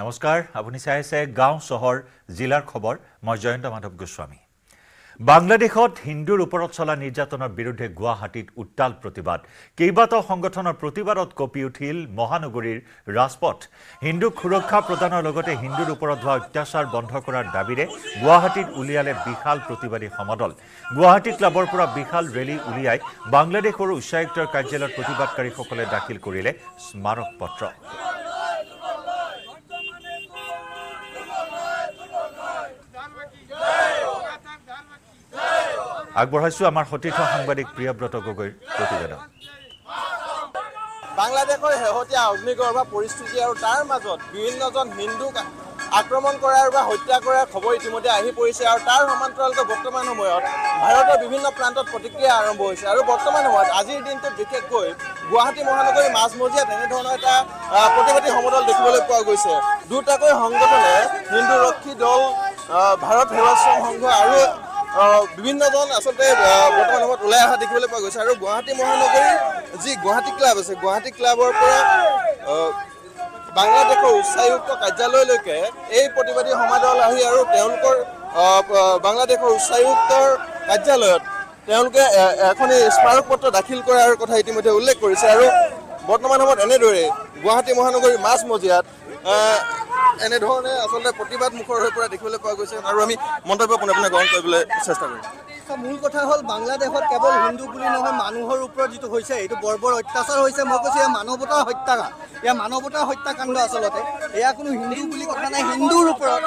নমস্কাৰ আপুনি চাই আছে গাঁও চহৰ জিলাৰ খবৰ মই জয়ন্ত মাধৱ গোস্বামী বাংলাদেশত হিন্দুৰ ওপৰত চলা নিৰ্যাতনৰ বিৰুদ্ধে গুৱাহাটীত উত্তাল প্ৰতিবাদ কেইবাটাও সংগঠনৰ প্ৰতিবাদত কঁপি উঠিল মহানগৰীৰ ৰাজপথ হিন্দুক সুৰক্ষা প্ৰদানৰ লগতে হিন্দুৰ ওপৰত হোৱা অত্যাচাৰ বন্ধ কৰাৰ দাবীৰে গুৱাহাটীত উলিয়ালে বিশাল প্ৰতিবাদী সমদল গুৱাহাটী ক্লাবৰ পৰা বিশাল ৰেলী উলিয়াই বাংলাদেশৰ উচ্চায়ুক্তৰ কাৰ্যালয়ত প্ৰতিবাদকাৰীসকলে দাখিল কৰিলে স্মাৰক পত্ৰ আগবঢ়াইছো আমাৰ সতীৰ্থ সাংবাদিক প্ৰিয়ব্ৰত গগৈৰ প্ৰতিবেদন বাংলাদেশৰ শেহতীয়া অগ্নিগড় পৰিস্থিতি আৰু তাৰ মাজত বিভিন্নজন হিন্দুক আক্ৰমণ কৰাৰ বা হত্যা কৰাৰ খবৰ ইতিমধ্যে আহি পৰিছে আৰু তাৰ সমান্তৰালকৈ বৰ্তমান সময়ত ভাৰতৰ বিভিন্ন প্ৰান্তত প্ৰতিক্ৰিয়া আৰম্ভ হৈছে আৰু বৰ্তমান সময়ত আজিৰ দিনটোত বিশেষকৈ গুৱাহাটী মহানগৰীৰ মাজমজিয়াত এনেধৰণৰ এটা প্ৰতিবাদী সমদল দেখিবলৈ পোৱা গৈছে দুটাকৈ সংগঠনে হিন্দুৰক্ষী দল ভাৰত সেৱাশ্ৰম সংঘ আৰু বিভিন্নজন আচলতে বৰ্তমান সময়ত ওলাই অহা দেখিবলৈ পোৱা গৈছে আৰু গুৱাহাটী মহানগৰীৰ যি গুৱাহাটী ক্লাব আছে গুৱাহাটী ক্লাবৰ পৰা বাংলাদেশৰ উচ্চায়ুক্ত কাৰ্যালয়লৈকে এই প্ৰতিবাদী সমাদল আহি আৰু তেওঁলোকৰ বাংলাদেশৰ উচ্চায়ুক্তৰ কাৰ্যালয়ত তেওঁলোকে এখন পত্ৰ দাখিল কৰাৰ কথা ইতিমধ্যে উল্লেখ কৰিছে আৰু বৰ্তমান সময়ত এনেদৰে গুৱাহাটী মহানগৰীৰ মাজমজিয়াত এনেধৰণে আচলতে প্ৰতিবাদমুখৰ হৈ পৰা দেখিবলৈ পোৱা গৈছে আৰু আমি মন্তব্য পোনে পোনে গ্ৰহণ কৰিবলৈ চেষ্টা কৰিম মূল কথা হল বাংলাদেশত কেৱল হিন্দু বুলি নহয় মানুহৰ ওপৰত যিটো হৈছে এইটো বৰ্বৰ অত্যাচাৰ হৈছে মই কৈছোঁ এয়া মানৱতাৰ হত্যাকাণ্ড এয়া মানৱতাৰ হত্যাকাণ্ড আচলতে এয়া কোনো হিন্দু বুলি কথা নাই হিন্দুৰ ওপৰত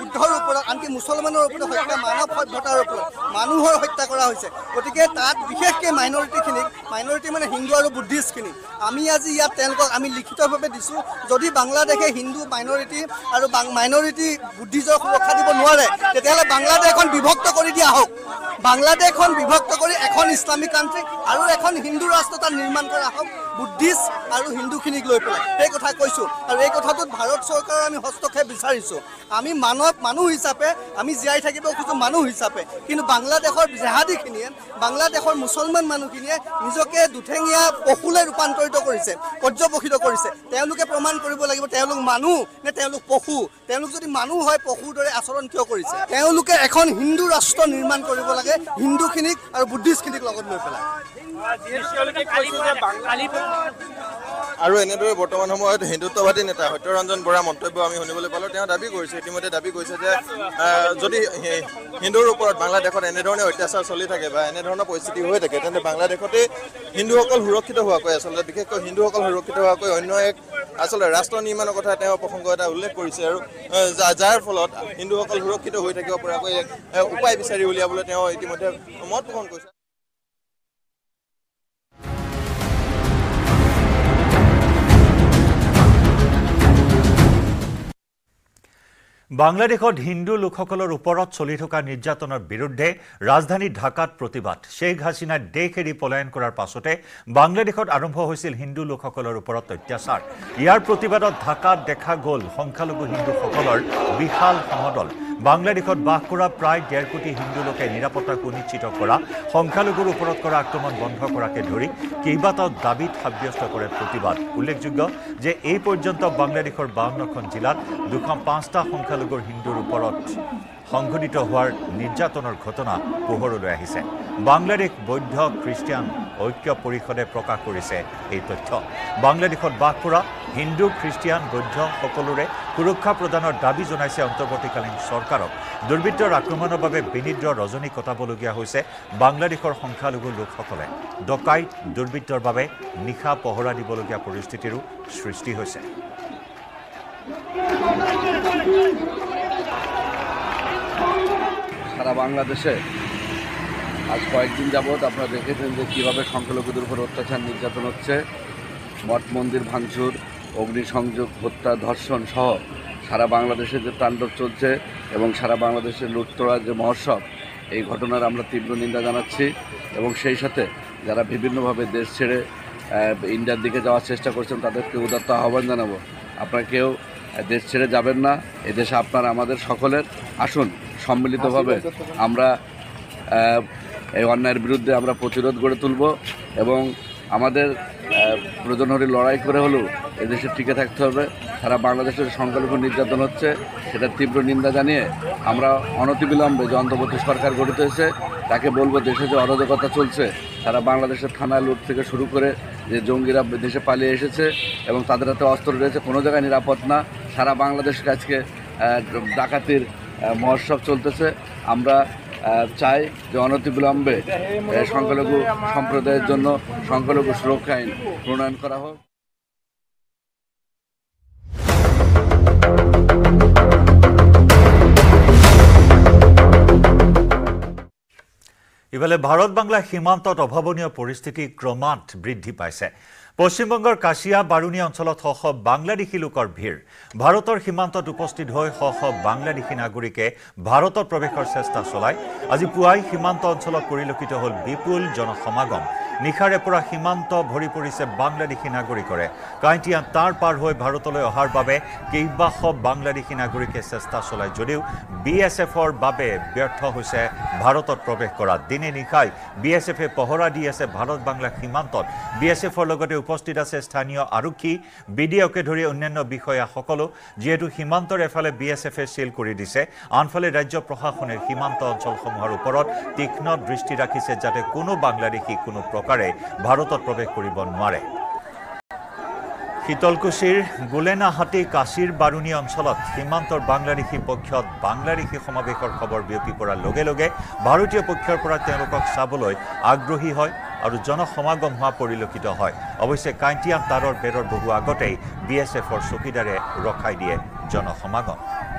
বুদ্ধৰ ওপৰত আনকি মুছলমানৰ ওপৰত হত্যা মানৱ সভ্যতাৰ ওপৰত মানুহৰ হত্যা কৰা হৈছে গতিকে তাত বিশেষকৈ মাইনৰিটিখিনিক মাইনৰিটি মানে হিন্দু আৰু বুদ্ধিষ্টখিনিক আমি আজি ইয়াত তেওঁলোকক আমি লিখিতভাৱে দিছোঁ যদি বাংলাদেশে হিন্দু মাইনৰিটি আৰু মাইনৰিটি বুদ্ধিজৰ সুৰক্ষা দিব নোৱাৰে তেতিয়াহ'লে বাংলাদেশখন বিভক্ত কৰি দিয়া হওক বাংলাদেশখন বিভক্ত কৰি এখন ইছলামিক কাণ্ট্ৰি আৰু এখন হিন্দু ৰাষ্ট্ৰ তাত নিৰ্মাণ কৰা হওক বুদ্ধিষ্ট আৰু হিন্দুখিনিক লৈ পেলাই সেই কথা কৈছোঁ আৰু এই কথাটোত ভাৰত চৰকাৰৰ আমি হস্তক্ষেপ বিচাৰিছোঁ আমি মানৱ মানুহ হিচাপে আমি জীয়াই থাকিব খোজোঁ মানুহ হিচাপে কিন্তু বাংলাদেশৰ জেহাদীখিনিয়ে বাংলাদেশৰ মুছলমান মানুহখিনিয়ে নিজকে দুঠেঙীয়া পশুলৈ ৰূপান্তৰিত কৰিছে পৰ্যবসিত কৰিছে তেওঁলোকে প্ৰমাণ কৰিব লাগিব তেওঁলোক মানুহ নে তেওঁলোক পশু তেওঁলোক যদি মানুহ হয় পশুৰ দৰে আচৰণ কিয় কৰিছে তেওঁলোকে এখন হিন্দু ৰাষ্ট্ৰ নিৰ্মাণ কৰিব লাগে লাগে হিন্দুখিনিক আৰু বুদ্ধিষ্টখিনিক লগত লৈ পেলাই আৰু এনেদৰে বৰ্তমান সময়ত হিন্দুত্ববাদী নেতা সত্যৰঞ্জন বৰা মন্তব্য আমি শুনিবলৈ পালোঁ তেওঁ দাবী কৰিছে ইতিমধ্যে দাবী কৰিছে যে যদি হিন্দুৰ ওপৰত বাংলাদেশত এনেধৰণে অত্যাচাৰ চলি থাকে বা এনেধৰণৰ পৰিস্থিতি হৈ থাকে তেন্তে বাংলাদেশতেই হিন্দুসকল সুৰক্ষিত হোৱাকৈ আচলতে বিশেষকৈ হিন্দুসকল সুৰক্ষিত হোৱাকৈ অন্য এক আচলতে ৰাষ্ট্ৰ নিৰ্মাণৰ কথা তেওঁ প্ৰসংগ এটা উল্লেখ কৰিছে আৰু যাৰ ফলত হিন্দুসকল সুৰক্ষিত হৈ থাকিব পৰাকৈ উপায় বিচাৰি উলিয়াবলৈ তেওঁ ইতিমধ্যে মত পোষণ কৰিছে বাংলাদেশত হিন্দু লোকসকলৰ ওপৰত চলি থকা নিৰ্যাতনৰ বিৰুদ্ধে ৰাজধানী ঢাকাত প্ৰতিবাদ শ্বেখ হাছিনাই দেশ এৰি পলায়ন কৰাৰ পাছতে বাংলাদেশত আৰম্ভ হৈছিল হিন্দু লোকসকলৰ ওপৰত অত্যাচাৰ ইয়াৰ প্ৰতিবাদত ঢাকাত দেখা গ'ল সংখ্যালঘু হিন্দুসকলৰ বিশাল সমদল বাংলাদেশত বাস কৰা প্ৰায় ডেৰ কোটি হিন্দু লোকে নিৰাপত্তা সুনিশ্চিত কৰা সংখ্যালঘুৰ ওপৰত কৰা আক্ৰমণ বন্ধ কৰাকে ধৰি কেইবাটাও দাবীত সাব্যস্ত কৰে প্ৰতিবাদ উল্লেখযোগ্য যে এই পৰ্যন্ত বাংলাদেশৰ বাৱন্নখন জিলাত দুশ পাঁচটা সংখ্যালঘুৰ হিন্দুৰ ওপৰত সংঘটিত হোৱাৰ নিৰ্যাতনৰ ঘটনা পোহৰলৈ আহিছে বাংলাদেশ বৌদ্ধ খ্ৰীষ্টিয়ান ঐক্য পৰিষদে প্ৰকাশ কৰিছে এই তথ্য বাংলাদেশত বাস কৰা হিন্দু খ্ৰীষ্টিয়ান বৌদ্ধ সকলোৰে সুৰক্ষা প্ৰদানৰ দাবী জনাইছে অন্তৱৰ্তীকালীন চৰকাৰক দুৰ্বৃত্তৰ আক্ৰমণৰ বাবে বিনিদ্ৰ ৰজনী কটাবলগীয়া হৈছে বাংলাদেশৰ সংখ্যালঘু লোকসকলে ডকাইত দুৰ্বৃত্তৰ বাবে নিশা পহৰা দিবলগীয়া পৰিস্থিতিৰো সৃষ্টি হৈছে সারা বাংলাদেশে আজ কয়েকদিন যাবৎ আপনারা দেখেছেন যে কীভাবে সংখ্যালঘুদের উপর অত্যাচার নির্যাতন হচ্ছে মঠ মন্দির ভাঙচুর অগ্নিসংযোগ হত্যা ধর্ষণ সহ সারা বাংলাদেশে যে তাণ্ডব চলছে এবং সারা বাংলাদেশের লুটতরা যে মহোৎসব এই ঘটনার আমরা তীব্র নিন্দা জানাচ্ছি এবং সেই সাথে যারা বিভিন্নভাবে দেশ ছেড়ে ইন্ডিয়ার দিকে যাওয়ার চেষ্টা করছেন তাদেরকে উদাত্ত আহ্বান জানাবো আপনারা কেউ দেশ ছেড়ে যাবেন না এদেশে আপনারা আমাদের সকলের আসুন সম্মিলিতভাবে আমরা এই অন্যায়ের বিরুদ্ধে আমরা প্রতিরোধ গড়ে তুলব এবং আমাদের প্রজনহরি লড়াই করে হলেও এদেশে টিকে থাকতে হবে সারা বাংলাদেশের সংকল্প নির্যাতন হচ্ছে সেটার তীব্র নিন্দা জানিয়ে আমরা অনতিবিলম্বে যে অন্তর্বর্তী সরকার গঠিত হয়েছে তাকে বলবো দেশে যে অরাজকতা চলছে সারা বাংলাদেশের থানা লুট থেকে শুরু করে যে জঙ্গিরা দেশে পালিয়ে এসেছে এবং তাদের হাতে অস্ত্র রয়েছে কোনো জায়গায় নিরাপদ না সারা বাংলাদেশকে আজকে ডাকাতির মহোৎসব চলতেছে আমরা চাই যে অনতিবিলম্বে সংখ্যালঘু সম্প্রদায়ের জন্য সংখ্যালঘু সুরক্ষা আইন প্রণয়ন করা হোক ইফালে ভারত বাংলা সীমান্তত অভাবনীয় পরিস্থিতি ক্রমাৎ বৃদ্ধি পাইছে পশ্চিমবঙ্গের কাশিয়া বারুণী অঞ্চলত শ বাংলাদেশী লোকর ভিড় ভারতের সীমান্তত উপস্থিত হয়ে শ শ বাংলাদেশী নাগরিকে ভারতত প্রবেশের চেষ্টা চলায় আজি পুয়াই সীমান্ত অঞ্চল পরিলক্ষিত হল বিপুল জনসমাগম নিশাৰে পৰা সীমান্ত ভৰি পৰিছে বাংলাদেশী নাগৰিকৰে কাঁইটীয়া তাৰ পাৰ হৈ ভাৰতলৈ অহাৰ বাবে কেইবাশ বাংলাদেশী নাগৰিকে চেষ্টা চলায় যদিও বি এছ এফৰ বাবে ব্যৰ্থ হৈছে ভাৰতত প্ৰৱেশ কৰা দিনে নিশাই বি এছ এফে পহৰা দি আছে ভাৰত বাংলা সীমান্তত বি এছ এফৰ লগতে উপস্থিত আছে স্থানীয় আৰক্ষী বি ডি অ'কে ধৰি অন্যান্য বিষয়াসকলো যিহেতু সীমান্তৰ এফালে বি এছ এফে চিল কৰি দিছে আনফালে ৰাজ্য প্ৰশাসনে সীমান্ত অঞ্চলসমূহৰ ওপৰত তীক্ষ্ণ দৃষ্টি ৰাখিছে যাতে কোনো বাংলাদেশী কোনো প্ৰ চৰকাৰে ভাৰতত প্ৰৱেশ কৰিব নোৱাৰে শীতলকুচিৰ গোলেনাহাটী কাশীৰ বাৰুণী অঞ্চলত সীমান্তৰ বাংলাদেশী পক্ষত বাংলাদেশী সমাৱেশৰ খবৰ বিয়পি পৰাৰ লগে লগে ভাৰতীয় পক্ষৰ পৰা তেওঁলোকক চাবলৈ আগ্ৰহী হয় আৰু জনসমাগম হোৱা পৰিলক্ষিত হয় অৱশ্যে কাঁইটীয়া তাঁৰৰ বেৰৰ বহু আগতেই বি এছ এফৰ চকীদাৰে ৰখাই দিয়ে জনসমাগম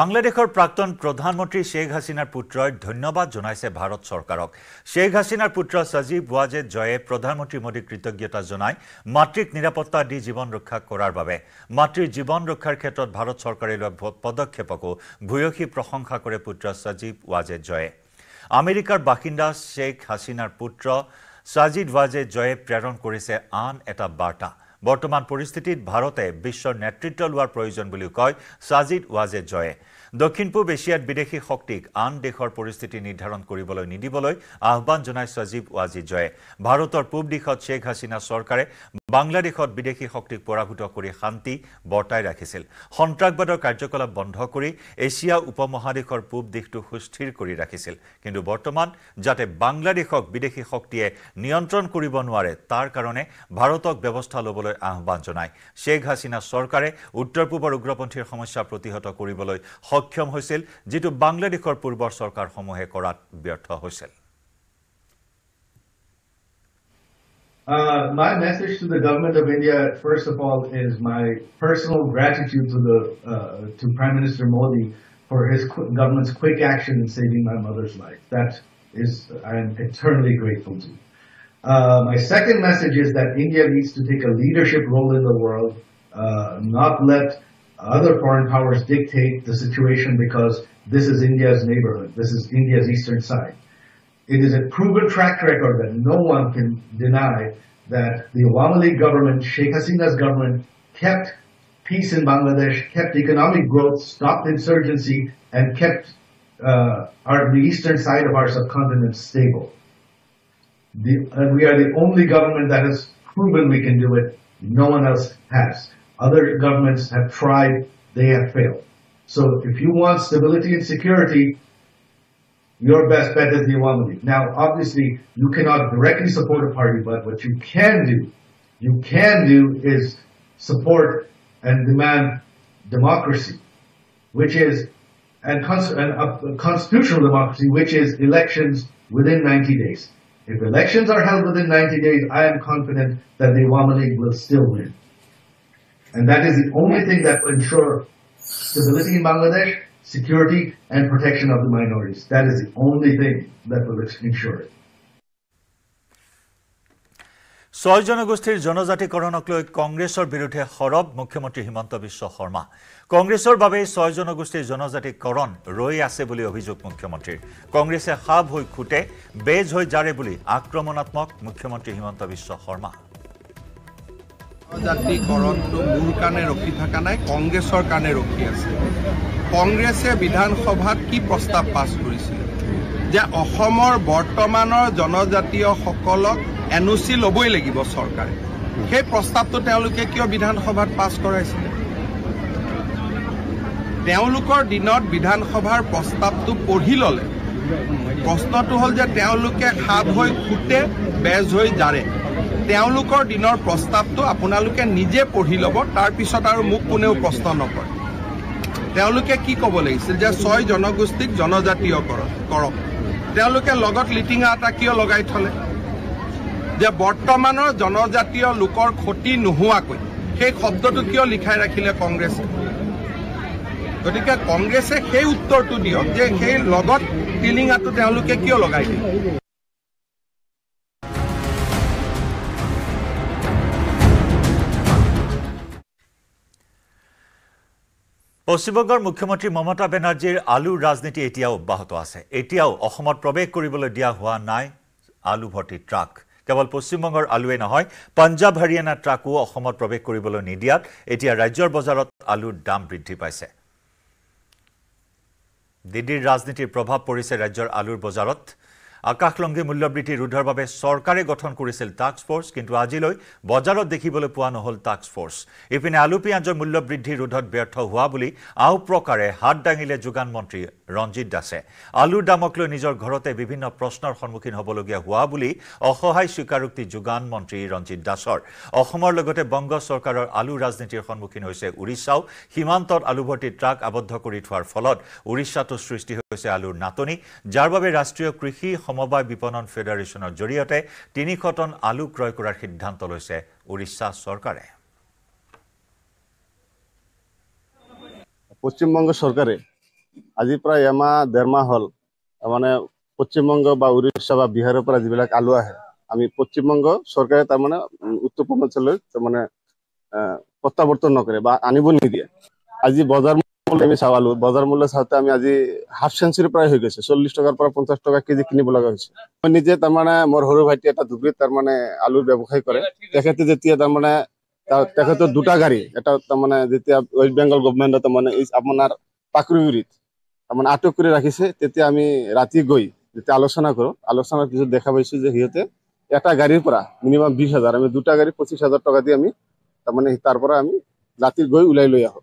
বাংলাদেশৰ প্ৰাক্তন প্ৰধানমন্ত্ৰী শ্বেখ হাছিনাৰ পুত্ৰই ধন্যবাদ জনাইছে ভাৰত চৰকাৰক শ্বেখ হাছিনাৰ পুত্ৰ সজীৱ ৱাজে জয়ে প্ৰধানমন্ত্ৰী মোদীক কৃতজ্ঞতা জনাই মাতৃক নিৰাপত্তা দি জীৱন ৰক্ষা কৰাৰ বাবে মাতৃৰ জীৱন ৰক্ষাৰ ক্ষেত্ৰত ভাৰত চৰকাৰে লোৱা পদক্ষেপকো ভূয়সী প্ৰশংসা কৰে পুত্ৰ সজীৱ ৱাজে জয়ে আমেৰিকাৰ বাসিন্দা শ্বেখ হাছিনাৰ পুত্ৰ সাজিদ ৱাজে জয়ে প্ৰেৰণ কৰিছে আন এটা বাৰ্তা বৰ্তমান পৰিস্থিতিত ভাৰতে বিশ্বৰ নেতৃত্ব লোৱাৰ প্ৰয়োজন বুলিও কয় সাজিদ ৱাজে জয়ে দক্ষিণ পূব এছিয়াত বিদেশী শক্তিক আন দেশৰ পৰিস্থিতি নিৰ্ধাৰণ কৰিবলৈ নিদিবলৈ আহ্বান জনায় ছাজিব ৱাজিদ জয়ে ভাৰতৰ পূব দিশত শ্বেখ হাছিনা চৰকাৰে বাংলাদেশত বিদেশী শক্তিক পৰাভূত কৰি শান্তি বৰ্তাই ৰাখিছিল সন্ত্ৰাসবাদৰ কাৰ্যকলাপ বন্ধ কৰি এছিয়া উপমহাদেশৰ পূব দিশটো সুস্থিৰ কৰি ৰাখিছিল কিন্তু বৰ্তমান যাতে বাংলাদেশক বিদেশী শক্তিয়ে নিয়ন্ত্ৰণ কৰিব নোৱাৰে তাৰ কাৰণে ভাৰতক ব্যৱস্থা ল'বলৈ আহ্বান জনায় শ্বেখ হাছিনা চৰকাৰে উত্তৰ পূবৰ উগ্ৰপন্থীৰ সমস্যা প্ৰতিহত কৰিবলৈ সক্ষম হৈছিল যিটো বাংলাদেশৰ পূৰ্বৰ চৰকাৰসমূহে কৰাত ব্যৰ্থ হৈছিল Uh, my message to the government of India, first of all, is my personal gratitude to the uh, to Prime Minister Modi for his qu government's quick action in saving my mother's life. That is, I am eternally grateful to. Uh, my second message is that India needs to take a leadership role in the world, uh, not let other foreign powers dictate the situation because this is India's neighborhood, this is India's eastern side. It is a proven track record that no one can deny that the Awami League government, Sheikh Hasina's government, kept peace in Bangladesh, kept economic growth, stopped insurgency, and kept uh, our, the eastern side of our subcontinent stable. The, we are the only government that has proven we can do it. No one else has. Other governments have tried, they have failed. So if you want stability and security, your best bet is the Awami League. Now, obviously, you cannot directly support a party, but what you can do, you can do is support and demand democracy, which is, and, cons- and uh, constitutional democracy, which is elections within 90 days. If elections are held within 90 days, I am confident that the Awami League will still win. And that is the only thing that will ensure stability in Bangladesh security and protection of the minorities. That is the only thing that will ensure it. ছয় জনগোষ্ঠীৰ জনজাতিকৰণক লৈ কংগ্ৰেছৰ বিৰুদ্ধে সৰব মুখ্যমন্ত্ৰী হিমন্ত বিশ্ব শৰ্মা কংগ্ৰেছৰ বাবেই ছয় জনগোষ্ঠীৰ জনজাতিকৰণ ৰৈ আছে বুলি অভিযোগ মুখ্যমন্ত্ৰীৰ কংগ্ৰেছে সাব হৈ খুটে বেজ হৈ যাৰে বুলি আক্ৰমণাত্মক মুখ্যমন্ত্ৰী হিমন্ত বিশ্ব শৰ্মা জনজাতিকৰণটো মোৰ কাৰণে ৰখি থকা নাই কংগ্ৰেছৰ কাৰণে ৰখি আছে কংগ্ৰেছে বিধানসভাত কি প্ৰস্তাৱ পাছ কৰিছিলে যে অসমৰ বৰ্তমানৰ জনজাতীয়সকলক এন অ' চি ল'বই লাগিব চৰকাৰে সেই প্ৰস্তাৱটো তেওঁলোকে কিয় বিধানসভাত পাছ কৰাইছিলে তেওঁলোকৰ দিনত বিধানসভাৰ প্ৰস্তাৱটো পঢ়ি ল'লে প্ৰশ্নটো হ'ল যে তেওঁলোকে সাপ হৈ খুটে বেজ হৈ জাৰে তেওঁলোকৰ দিনৰ প্ৰস্তাৱটো আপোনালোকে নিজে পঢ়ি ল'ব তাৰপিছত আৰু মোক কোনেও প্ৰশ্ন নকৰে তেওঁলোকে কি ক'ব লাগিছিল যে ছয় জনগোষ্ঠীক জনজাতীয় কৰক তেওঁলোকে লগত লিটিঙা এটা কিয় লগাই থলে যে বৰ্তমানৰ জনজাতীয় লোকৰ ক্ষতি নোহোৱাকৈ সেই শব্দটো কিয় লিখাই ৰাখিলে কংগ্ৰেছে গতিকে কংগ্ৰেছে সেই উত্তৰটো দিয়ক যে সেই লগত টিলিঙাটো তেওঁলোকে কিয় লগাই দিয়ে পশ্চিমবঙ্গৰ মুখ্যমন্ত্ৰী মমতা বেনাৰ্জীৰ আলু ৰাজনীতি এতিয়াও অব্যাহত আছে এতিয়াও অসমত প্ৰৱেশ কৰিবলৈ দিয়া হোৱা নাই আলু ভৰ্তি ট্ৰাক কেৱল পশ্চিমবংগৰ আলুৱেই নহয় পাঞ্জাব হাৰিয়ানা ট্ৰাকো অসমত প্ৰৱেশ কৰিবলৈ নিদিয়াত এতিয়া ৰাজ্যৰ বজাৰত আলুৰ দাম বৃদ্ধি পাইছে দিল্লীৰ ৰাজনীতিৰ প্ৰভাৱ পৰিছে ৰাজ্যৰ আলুৰ বজাৰত আকাশলংঘী মূল্যবৃদ্ধি ৰোধৰ বাবে চৰকাৰে গঠন কৰিছিল টাস্কফৰ্চ কিন্তু আজিলৈ বজাৰত দেখিবলৈ পোৱা নহ'ল টাস্কফৰ্চ ইপিনে আলু পিঁয়াজৰ মূল্যবৃদ্ধি ৰোধত ব্যৰ্থ হোৱা বুলি আও প্ৰকাৰে হাত দাঙিলে যোগান মন্ত্ৰী ৰঞ্জিত দাসে আলুৰ দামক লৈ নিজৰ ঘৰতে বিভিন্ন প্ৰশ্নৰ সন্মুখীন হ'বলগীয়া হোৱা বুলি অসহায় স্বীকাৰোক্তি যোগান মন্ত্ৰী ৰঞ্জিত দাসৰ অসমৰ লগতে বংগ চৰকাৰৰ আলু ৰাজনীতিৰ সন্মুখীন হৈছে উৰিষ্যাও সীমান্তত আলুভৰ্তি ট্ৰাক আবদ্ধ কৰি থোৱাৰ ফলত উৰিষ্যাতো সৃষ্টি হৈছে আলুৰ নাটনি যাৰ বাবে ৰাষ্ট্ৰীয় কৃষি সমবায় বিপণন ফেডাৰেশ্যনৰ জৰিয়তে তিনিশ টন আলু ক্ৰয় কৰাৰ সিদ্ধান্ত লৈছে উৰিষ্যা চৰকাৰে পশ্চিমবংগ চৰকাৰে আজি প্ৰায় এমাহ ডেৰমাহ হ'ল তাৰমানে পশ্চিমবংগ বা উৰিষ্যা বা বিহাৰৰ পৰা যিবিলাক আলু আহে আমি পশ্চিমবংগ চৰকাৰে তাৰমানে উত্তৰ পূৰ্বাঞ্চললৈ তাৰমানে প্ৰত্যাৱৰ্তন নকৰে বা আনিব নিদিয়ে আজি বজাৰ মূল্য আমি চাওঁ আলু বজাৰ মূল্য চাওঁতে আমি আজি হাফ চেঞ্চুৰী প্ৰায় হৈ গৈছে চল্লিছ টকাৰ পৰা পঞ্চাছ টকা কেজি কিনিব লগা হৈছে মই নিজে তাৰমানে মোৰ সৰু ভাইটি এটা ধুবুৰীত তাৰমানে আলুৰ ব্যৱসায় কৰে তেখেতে যেতিয়া তাৰমানে তেখেতৰ দুটা গাড়ী এটা তাৰমানে যেতিয়া ৱেষ্ট বেংগল গভমেণ্টৰ তাৰমানে আপোনাৰ পাকৰিগুৰিত তাৰমানে আটক কৰি ৰাখিছে তেতিয়া আমি ৰাতি গৈ যেতিয়া আলোচনা কৰোঁ আলোচনাৰ পিছত দেখা পাইছোঁ যে সিহঁতে এটা গাড়ীৰ পৰা মিনিমাম বিশ হাজাৰ আমি দুটা গাড়ী পঁচিছ হাজাৰ টকা দি আমি তাৰমানে তাৰ পৰা আমি ৰাতিৰ গৈ ওলাই লৈ আহোঁ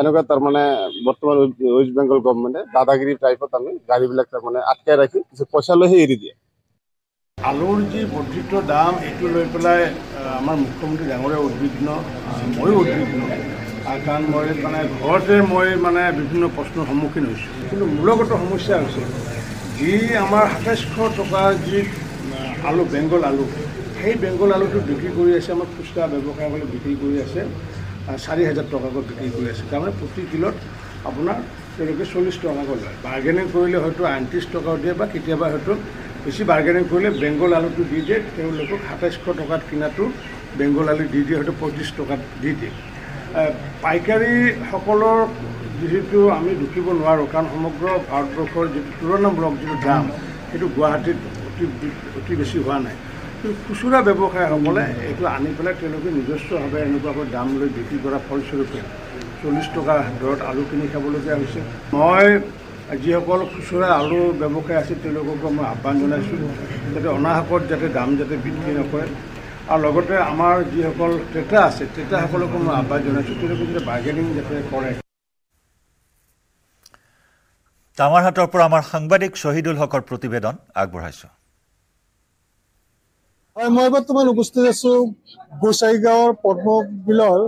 এনেকুৱা তাৰমানে বৰ্তমান ৱেষ্ট বেংগল গভমেণ্টে দাদাগিৰি টাইপত আমি গাড়ীবিলাক তাৰমানে আটকাই ৰাখি কিছু পইচা লৈহে এৰি দিয়ে আলুৰ যি বৰ্ধিত দাম এইটো লৈ পেলাই আমাৰ মুখ্যমন্ত্ৰী ডাঙৰে উদ্বিগ্ন ময়ো উদ্বিগ্ন কাৰণ মই মানে ঘৰতে মই মানে বিভিন্ন প্ৰশ্নৰ সন্মুখীন হৈছোঁ কিন্তু মূলগত সমস্যা হৈছে যি আমাৰ সাতাইছশ টকা যি আলু বেংগল আলু সেই বেংগল আলুটো বিক্ৰী কৰি আছে আমাৰ খুচুৰা ব্যৱসায়সকলে বিক্ৰী কৰি আছে চাৰি হাজাৰ টকাকৈ বিক্ৰী কৰি আছে তাৰমানে প্ৰতি কিলত আপোনাৰ তেওঁলোকে চল্লিছ টকাকৈ লয় বাৰ্গেনিং কৰিলে হয়তো আঠত্ৰিছ টকাও দিয়ে বা কেতিয়াবা হয়তো বেছি বাৰ্গেনিং কৰিলে বেংগল আলুটো দি দিয়ে তেওঁলোকক সাতাইছশ টকাত কিনাটো বেংগল আলু দি দিয়ে হয়তো পঁয়ত্ৰিছ টকাত দি দিয়ে পাইকাৰীসকলৰ যিহেতু আমি দুখিব নোৱাৰোঁ কাৰণ সমগ্ৰ ভাৰতবৰ্ষৰ যিটো তুলনামূলক যিটো দাম সেইটো গুৱাহাটীত অতি অতি বেছি হোৱা নাই কিন্তু খুচুৰা ব্যৱসায়ীসকলে এইটো আনি পেলাই তেওঁলোকে নিজস্বভাৱে এনেকুৱাকৈ দাম লৈ বিক্ৰী কৰা ফলস্বৰূপে চল্লিছ টকা দৰত আলু কিনি খাবলগীয়া হৈছে মই যিসকল খুচুৰা আলু ব্যৱসায় আছে তেওঁলোককো মই আহ্বান জনাইছোঁ যাতে অনাহকত যাতে দাম যাতে বৃদ্ধি নকৰে আৰু লগতে আমাৰ যিসকল ক্ৰেতা আছে ক্ৰেতাসকলকো মই আহ্বান জনাইছোঁ তেওঁলোকে যাতে বাৰ্গেনিং যাতে কৰে টামাৰহাটৰ পৰা আমাৰ সাংবাদিক শ্বহীদুল হকৰ প্ৰতিবেদন আগবঢ়াইছোঁ হয় মই এবাৰ তোমাক উপস্থিত আছো গোচাৰিগাঁৱৰ পদ্ম বিলৰ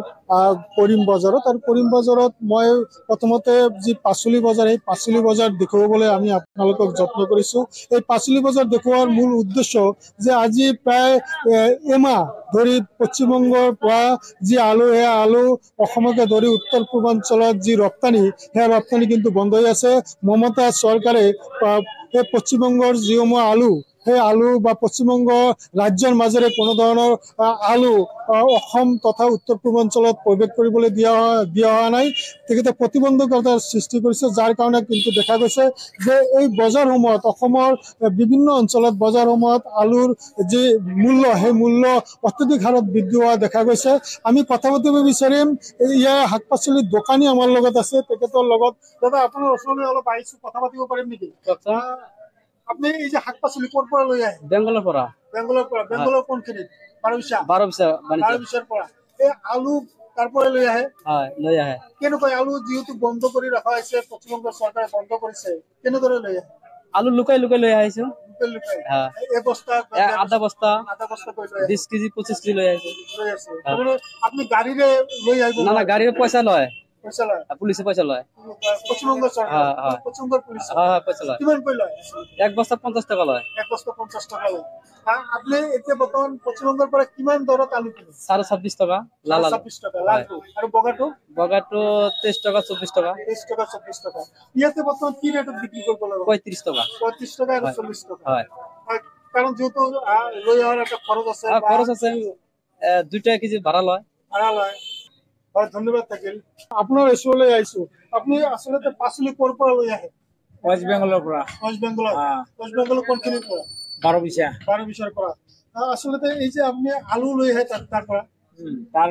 কৰিম বজাৰত আৰু কৰিম বজাৰত মই প্ৰথমতে যি পাচলি বজাৰ সেই পাচলি বজাৰ দেখুৱাবলৈ আমি আপোনালোকক যত্ন কৰিছো এই পাচলি বজাৰ দেখুওৱাৰ মূল উদ্দেশ্য যে আজি প্ৰায় এমাহ ধৰি পশ্চিমবংগৰ পৰা যি আলু সেয়া আলু অসমকে ধৰি উত্তৰ পূৰ্বাঞ্চলত যি ৰপ্তানি সেয়া ৰপ্তানি কিন্তু বন্ধ হৈ আছে মমতা চৰকাৰে সেই পশ্চিমবংগৰ যিসমূহ আলু সেই আলু বা পশ্চিমবঙ্গ ৰাজ্যৰ মাজেৰে কোনো ধৰণৰ আলু অসম তথা উত্তৰ পূৰ্বাঞ্চলত প্ৰৱেশ কৰিবলৈ দিয়া দিয়া হোৱা নাই তেখেতে প্ৰতিবন্ধকতাৰ সৃষ্টি কৰিছে যাৰ কাৰণে কিন্তু দেখা গৈছে যে এই বজাৰসমূহত অসমৰ বিভিন্ন অঞ্চলত বজাৰসমূহত আলুৰ যি মূল্য সেই মূল্য অত্যধিক হাৰত বৃদ্ধি হোৱা দেখা গৈছে আমি কথা পাতিব বিচাৰিম ইয়াৰ শাক পাচলিৰ দোকানী আমাৰ লগত আছে তেখেতৰ লগত দাদা আপোনাৰ ওচৰলৈ অলপ আহিছোঁ কথা পাতিব পাৰিম নেকি আপনি এই যে শাক পাচলি কৰ পৰা লৈ আহে বেংগলৰ পৰা বেংগলৰ পৰা বেংগলৰ কোনখিনিত আপনি গাড়ীৰে লৈ আহিব না গাড়ীৰে পইচা লয় বগাটো তেইছ টকা চৌব্বিছ টকা ইয়াতে বৰ্তমান কি ৰেটত বিক্ৰী কৰিব লাগে পঁয়ত্ৰিছ টকা পঁয়ত্ৰিছ টকা আৰু চল্লিছ টকা হয় কাৰণ যিহেতু লৈ অহাৰ এটা খৰচ আছে খৰচ আছে দুইটা কেজি ভাড়া লয় ভাড়া লয় তাৰ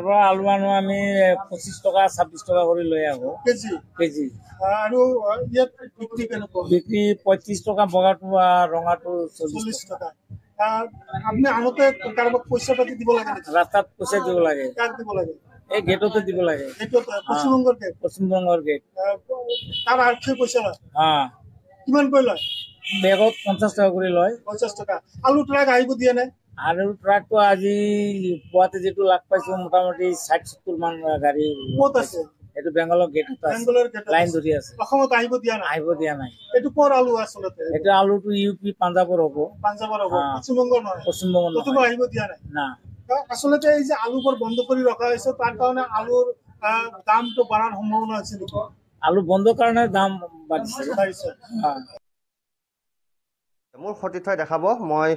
পৰা আলু আনো আমি পঁচিছ টকা ছাব্বিছ টকা কৰি লৈ আহো কেজি আৰু ইয়াত বিক্ৰী পঁয়ত্ৰিশ টকা বগাটো ৰঙাটো চল্লিশ টকা আপুনি আহোঁতে কাৰোবাক পইচা পাতি দিব লাগে ৰাস্তাত পইচা দিব লাগে দিব লাগে এই গেটতে দিব লাগে পশ্চিমবংগৰ গেট তাৰ আৰ্থ পইচা হা কিমান কৈ লয় বেগত পঞ্চাছ টকা কৰি লয় পঞ্চাছ টকা আলু ট্ৰাক আহিব দিয়ে নে আৰু ট্ৰাকটো আজি পুৱাতে যিটো লাভ পাইছো মোটামুটি ষাঠি সত্তৰ মান গাড়ী ক'ত আছে এইটো বেংগলৰ গেট লাইন ধৰি আছে অসমত আহিব দিয়া নাই আহিব দিয়া নাই এইটো ক'ৰ আলু আচলতে এইটো আলুটো ইউ পি পাঞ্জাবৰ হ'ব পাঞ্জাবৰ হ'ব পশ্চিমবংগৰ নহয় পশ্চিমবংগৰ আহিব দিয়া নাই না আচলতে এই যে আলুবোৰ বন্ধ কৰি ৰখা হৈছে তাৰ কাৰণে আলুৰ দামটো বাঢ়াৰ সম্ভাৱনা আছে নেকি আলু বন্ধ কাৰণে দাম বাঢ়িছে মোৰ সতীৰ্থই দেখাব মই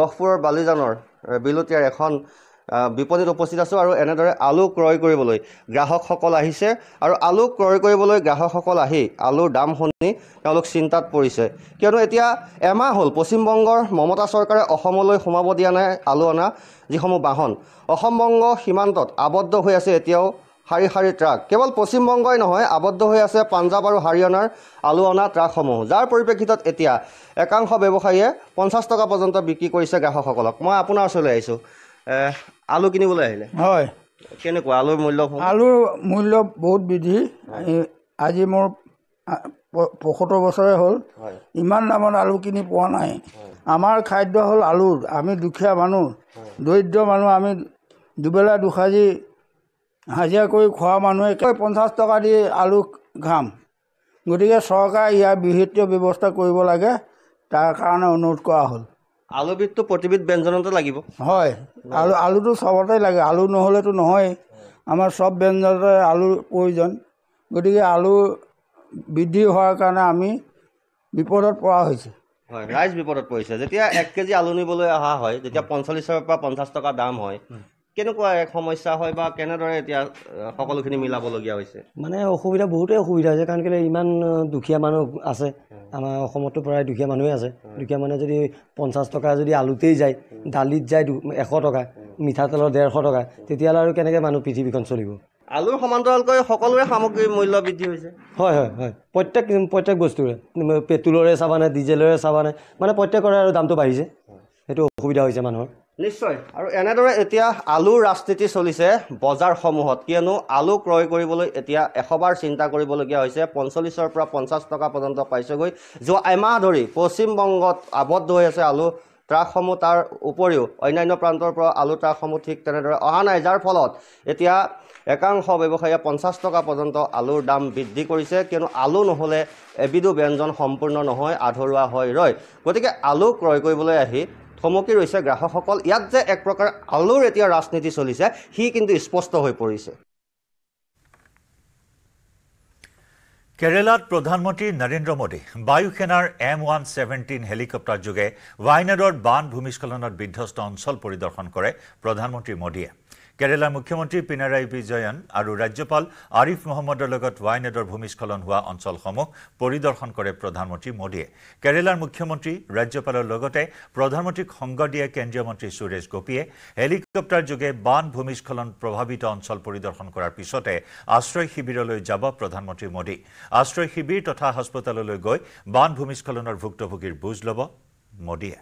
গহপুৰৰ বালিজানৰ বিলতীয়াৰ এখন বিপদিত উপস্থিত আছোঁ আৰু এনেদৰে আলু ক্ৰয় কৰিবলৈ গ্ৰাহকসকল আহিছে আৰু আলু ক্ৰয় কৰিবলৈ গ্ৰাহকসকল আহি আলুৰ দাম শুনি তেওঁলোক চিন্তাত পৰিছে কিয়নো এতিয়া এমাহ হ'ল পশ্চিমবংগৰ মমতা চৰকাৰে অসমলৈ সোমাব দিয়া নাই আলু অনা যিসমূহ বাহন অসম বংগ সীমান্তত আবদ্ধ হৈ আছে এতিয়াও শাৰী শাৰী ট্ৰাক কেৱল পশ্চিমবংগই নহয় আবদ্ধ হৈ আছে পাঞ্জাব আৰু হাৰিয়ানাৰ আলু অনা ট্ৰাকসমূহ যাৰ পৰিপ্ৰেক্ষিতত এতিয়া একাংশ ব্যৱসায়ীয়ে পঞ্চাছ টকা পৰ্যন্ত বিক্ৰী কৰিছে গ্ৰাহকসকলক মই আপোনাৰ ওচৰলৈ আহিছোঁ আলু কিনিবলৈ আহিলে হয় কেনেকুৱা আলুৰ মূল্য আলুৰ মূল্য বহুত বৃদ্ধি আজি মোৰ পঁয়সত্তৰ বছৰে হ'ল ইমান দামত আলু কিনি পোৱা নাই আমাৰ খাদ্য হ'ল আলু আমি দুখীয়া মানুহ দৰিদ্ৰ মানুহ আমি দুবেলা দুসাজি হাজিৰা কৰি খোৱা মানুহে কৈ পঞ্চাছ টকা দি আলু খাম গতিকে চৰকাৰে ইয়াৰ বিহিত ব্যৱস্থা কৰিব লাগে তাৰ কাৰণে অনুৰোধ কৰা হ'ল আলু বিধটো প্ৰতিবিধ ব্যঞ্জনতে লাগিব হয় আলু আলুটো চবতে লাগে আলু নহ'লেতো নহয়েই আমাৰ চব ব্যঞ্জনতে আলু প্ৰয়োজন গতিকে আলু বৃদ্ধি হোৱাৰ কাৰণে আমি বিপদত পৰা হৈছে হয় ৰাইজ বিপদত পৰিছে যেতিয়া এক কেজি আলু নিবলৈ অহা হয় যেতিয়া পঞ্চল্লিছৰ পৰা পঞ্চাছ টকা দাম হয় কেনেকুৱা এক সমস্যা হয় বা কেনেদৰে এতিয়া সকলোখিনি মিলাবলগীয়া হৈছে মানে অসুবিধা বহুতেই অসুবিধা হৈছে কাৰণ কেলৈ ইমান দুখীয়া মানুহ আছে আমাৰ অসমততো প্ৰায় দুখীয়া মানুহেই আছে দুখীয়া মানুহে যদি পঞ্চাছ টকা যদি আলুতেই যায় দালিত যায় দু এশ টকা মিঠাতেলৰ ডেৰশ টকা তেতিয়াহ'লে আৰু কেনেকৈ মানুহ পৃথিৱীখন চলিব আলুৰ সমান্তৰালকৈ সকলোৰে সামগ্ৰীৰ মূল্য বৃদ্ধি হৈছে হয় হয় হয় প্ৰত্যেক প্ৰত্যেক বস্তুৰে পেট্ৰলৰে চাবানে ডিজেলৰে চাবানে মানে প্ৰত্যেকৰে আৰু দামটো বাঢ়িছে সেইটো অসুবিধা হৈছে মানুহৰ নিশ্চয় আৰু এনেদৰে এতিয়া আলুৰ ৰাজনীতি চলিছে বজাৰসমূহত কিয়নো আলু ক্ৰয় কৰিবলৈ এতিয়া এশবাৰ চিন্তা কৰিবলগীয়া হৈছে পঞ্চল্লিছৰ পৰা পঞ্চাছ টকা পৰ্যন্ত পাইছেগৈ যোৱা এমাহ ধৰি পশ্চিমবংগত আবদ্ধ হৈ আছে আলু ট্ৰাকসমূহ তাৰ উপৰিও অন্যান্য প্ৰান্তৰ পৰা আলু ট্ৰাকসমূহ ঠিক তেনেদৰে অহা নাই যাৰ ফলত এতিয়া একাংশ ব্যৱসায়ীয়ে পঞ্চাছ টকা পৰ্যন্ত আলুৰ দাম বৃদ্ধি কৰিছে কিয়নো আলু নহ'লে এবিধো ব্যঞ্জন সম্পূৰ্ণ নহয় আধৰুৱা হৈ ৰয় গতিকে আলু ক্ৰয় কৰিবলৈ আহি থমকি ৰৈছে গ্ৰাহকসকল ইয়াত যে এক প্ৰকাৰ আলুৰ এতিয়া ৰাজনীতি চলিছে সি কিন্তু স্পষ্ট হৈ পৰিছে কেৰেলাত প্ৰধানমন্ত্ৰী নৰেন্দ্ৰ মোদী বায়ুসেনাৰ এম ওৱান ছেভেণ্টিন হেলিকপ্টাৰযোগে ৱাইনাডৰ বান ভূমিস্খলনত বিধ্বস্ত অঞ্চল পৰিদৰ্শন কৰে প্ৰধানমন্ত্ৰী মোদীয়ে কেৰালাৰ মুখ্যমন্ত্ৰী পিনাৰাই বিজয়ন আৰু ৰাজ্যপাল আৰিফ মহম্মদৰ লগত ৱাইনেডৰ ভূমিস্খলন হোৱা অঞ্চলসমূহ পৰিদৰ্শন কৰে প্ৰধানমন্ত্ৰী মোদীয়ে কেৰালাৰ মুখ্যমন্ত্ৰী ৰাজ্যপালৰ লগতে প্ৰধানমন্ত্ৰীক সংগ দিয়া কেন্দ্ৰীয় মন্ত্ৰী সুৰেশ গোপীয়ে হেলিকপ্টাৰযোগে বান ভূমিস্খলন প্ৰভাৱিত অঞ্চল পৰিদৰ্শন কৰাৰ পিছতে আশ্ৰয় শিবিৰলৈ যাব প্ৰধানমন্ত্ৰী মোদী আশ্ৰয় শিবিৰ তথা হাস্পতাললৈ গৈ বান ভূমিস্খলনৰ ভুক্তভোগীৰ বুজ ল'ব মোদীয়ে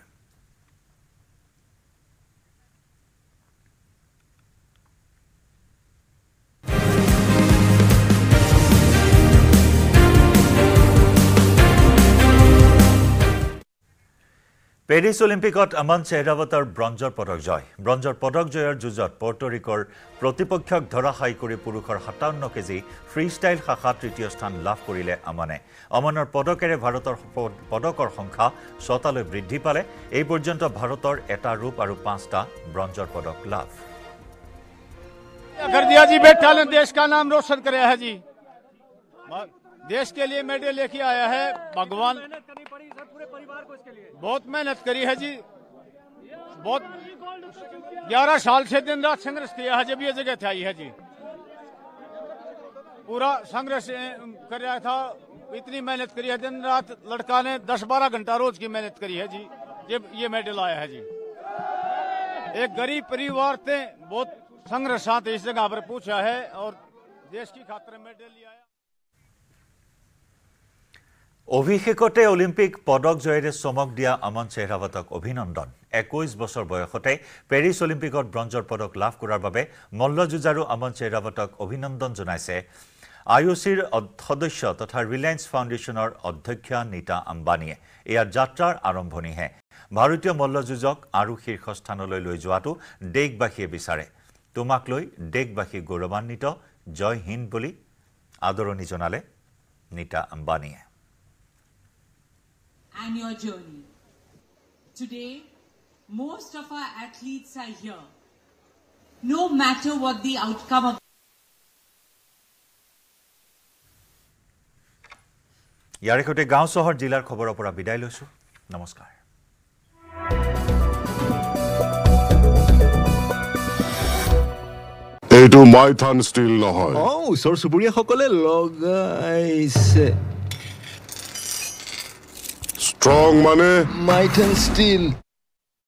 পেৰিছ অলিম্পিকত আমান চেহৰাৱতৰ ব্ৰঞ্জৰ পদক জয় ব্ৰঞ্জৰ পদক জয়ৰ যুঁজত পৰ্টৰিকৰ প্ৰতিপক্ষক ধৰাশাই কৰি পুৰুষৰ সাতাৱন্ন কেজি ফ্ৰীষ্টাইল শাখাত তৃতীয় স্থান লাভ কৰিলে আমানে আমানৰ পদকেৰে ভাৰতৰ পদকৰ সংখ্যা ছটালৈ বৃদ্ধি পালে এই পৰ্যন্ত ভাৰতৰ এটা ৰূপ আৰু পাঁচটা ব্ৰঞ্জৰ পদক লাভ देश के लिए मेडल लेके आया है भगवान परिवार को बहुत मेहनत करी है जी बहुत ग्यारह साल से दिन रात संघर्ष किया है जब ये जगह थे आई है जी पूरा संघर्ष कर रहा था इतनी मेहनत करी है दिन रात लड़का ने दस बारह घंटा रोज की मेहनत करी है जी जब ये मेडल आया है जी एक गरीब परिवार थे बहुत संघर्ष इस जगह पर पूछा है और देश की खातर मेडल लिया অভিষেকতে অলিম্পিক পদক জয়েৰে চমক দিয়া অমন শেহৰাৱতক অভিনন্দন একৈশ বছৰ বয়সতে পেৰিছ অলিম্পিকত ব্ৰঞ্জৰ পদক লাভ কৰাৰ বাবে মল্লযুঁজাৰু অমন শেহৰাৱতক অভিনন্দন জনাইছে আই অ' চিৰ সদস্য তথা ৰিলায়েন্স ফাউণ্ডেশ্যনৰ অধ্যক্ষা নীতা আম্বানীয়ে ইয়াৰ যাত্ৰাৰ আৰম্ভণিহে ভাৰতীয় মল্লযুঁজক আৰু শীৰ্ষস্থানলৈ লৈ যোৱাটো দেশবাসীয়ে বিচাৰে তোমাক লৈ দেশবাসী গৌৰৱান্বিত জয় হিন্দ বুলি আদৰণি জনালে নীতা আম্বানীয়ে and your journey. Today, most of our athletes are here. No matter what the outcome of ইয়াৰে সৈতে গাঁও চহৰ জিলাৰ খবৰৰ পৰা বিদায় লৈছোঁ নমস্কাৰ এইটো মাইথান ষ্টীল নহয় অঁ ওচৰ চুবুৰীয়াসকলে লগাইছে strong money might and steel